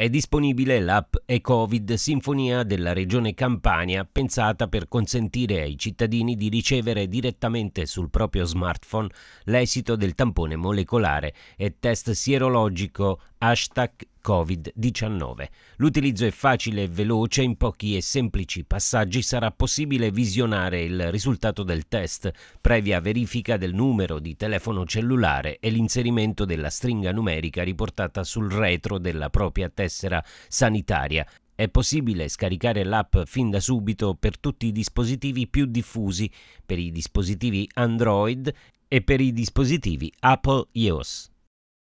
È disponibile l'app eCovid Sinfonia della regione Campania, pensata per consentire ai cittadini di ricevere direttamente sul proprio smartphone l'esito del tampone molecolare e test sierologico hashtag Covid-19. L'utilizzo è facile e veloce, in pochi e semplici passaggi sarà possibile visionare il risultato del test, previa verifica del numero di telefono cellulare e l'inserimento della stringa numerica riportata sul retro della propria tessera sanitaria. È possibile scaricare l'app fin da subito per tutti i dispositivi più diffusi, per i dispositivi Android e per i dispositivi Apple iOS.